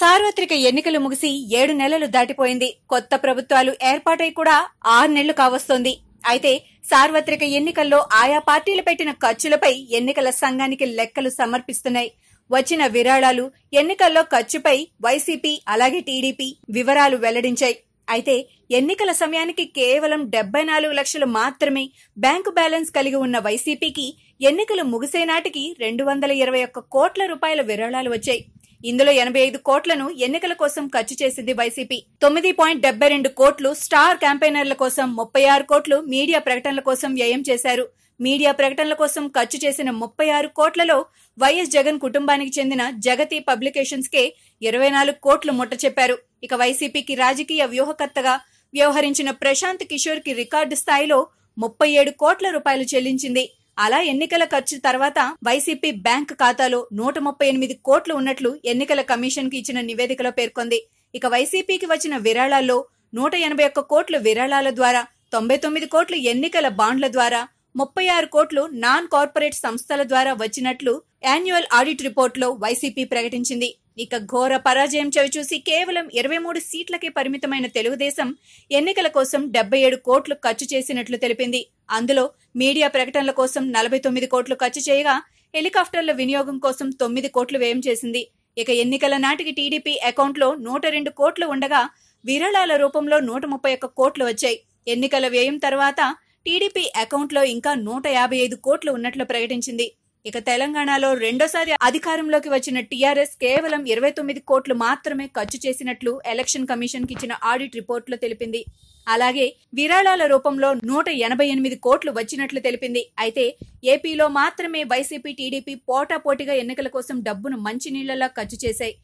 సార్వత్రిక ఎన్నికలు ముగిసి ఏడు నెలలు దాటిపోయింది కొత్త ప్రభుత్వాలు ఏర్పాటై కూడా ఆరు నెలలు కావస్తోంది అయితే సార్వత్రిక ఎన్నికల్లో ఆయా పార్టీలు పెట్టిన ఖర్చులపై ఎన్నికల సంఘానికి లెక్కలు సమర్పిస్తున్నాయి వచ్చిన విరాళాలు ఎన్నికల్లో ఖర్చుపై వైసీపీ అలాగే టీడీపీ వివరాలు వెల్లడించాయి అయితే ఎన్నికల సమయానికి కేవలం డెబ్బై నాలుగు లక్షలు మాత్రమే బ్యాంకు బ్యాలెన్స్ కలిగి ఉన్న వైసీపీకి ఎన్నికలు ముగిసే నాటికి రెండు వందల ఇరవై ఒక్క కోట్ల రూపాయల విరాళాలు వచ్చాయి ఇందులో ఎనభై ఐదు కోట్లను ఎన్నికల కోసం ఖర్చు చేసింది వైసీపీ తొమ్మిది పాయింట్ డెబ్బై రెండు కోట్లు స్టార్ క్యాంపెయినర్ల కోసం ముప్పై ఆరు కోట్లు మీడియా ప్రకటనల కోసం వ్యయం చేశారు మీడియా ప్రకటనల కోసం ఖర్చు చేసిన ముప్పై ఆరు కోట్లలో వైఎస్ జగన్ కుటుంబానికి చెందిన జగతి పబ్లికేషన్స్ కే ఇరవై నాలుగు కోట్లు ముట్టచెప్పారు ఇక వైసీపీకి రాజకీయ వ్యూహకర్తగా వ్యవహరించిన ప్రశాంత్ కిషోర్ కి రికార్డు స్థాయిలో ముప్పై ఏడు కోట్ల రూపాయలు చెల్లించింది అలా ఎన్నికల ఖర్చు తర్వాత వైసీపీ బ్యాంక్ ఖాతాలో నూట ముప్పై ఎనిమిది కోట్లు ఉన్నట్లు ఎన్నికల కమిషన్ కి ఇచ్చిన నివేదికలో పేర్కొంది ఇక వైసీపీకి వచ్చిన విరాళాల్లో నూట ఎనభై ఒక్క కోట్లు విరాళాల ద్వారా తొంభై తొమ్మిది కోట్లు ఎన్నికల బాండ్ల ద్వారా ముప్పై ఆరు కోట్లు నాన్ కార్పొరేట్ సంస్థల ద్వారా వచ్చినట్లు యాన్యువల్ ఆడిట్ రిపోర్ట్లో వైసీపీ ప్రకటించింది ఇక ఘోర పరాజయం చవిచూసి కేవలం ఇరవై మూడు సీట్లకే పరిమితమైన తెలుగుదేశం ఎన్నికల కోసం డెబ్బై ఏడు కోట్లు ఖర్చు చేసినట్లు తెలిపింది అందులో మీడియా ప్రకటనల కోసం నలభై తొమ్మిది కోట్లు ఖర్చు చేయగా హెలికాప్టర్ల వినియోగం కోసం తొమ్మిది కోట్లు వ్యయం చేసింది ఇక ఎన్నికల నాటికి టీడీపీ అకౌంట్లో నూట రెండు కోట్లు ఉండగా విరాళాల రూపంలో నూట ముప్పై ఒక్క కోట్లు వచ్చాయి ఎన్నికల వ్యయం తర్వాత టీడీపీ అకౌంట్లో ఇంకా నూట యాభై ఐదు కోట్లు ఉన్నట్లు ప్రకటించింది ఇక తెలంగాణలో రెండోసారి అధికారంలోకి వచ్చిన టీఆర్ఎస్ కేవలం ఇరవై తొమ్మిది కోట్లు మాత్రమే ఖర్చు చేసినట్లు ఎలక్షన్ కమిషన్ కి ఇచ్చిన ఆడిట్ రిపోర్ట్లో తెలిపింది అలాగే విరాళాల రూపంలో నూట ఎనభై ఎనిమిది కోట్లు వచ్చినట్లు తెలిపింది అయితే ఏపీలో మాత్రమే వైసీపీ టీడీపీ పోటాపోటీగా ఎన్నికల కోసం డబ్బును మంచినీళ్లలా ఖర్చు చేశాయి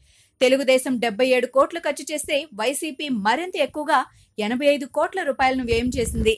తెలుగుదేశం డెబ్బై ఏడు కోట్లు ఖర్చు చేస్తే వైసీపీ మరింత ఎక్కువగా ఎనభై ఐదు కోట్ల రూపాయలను వ్యయం చేసింది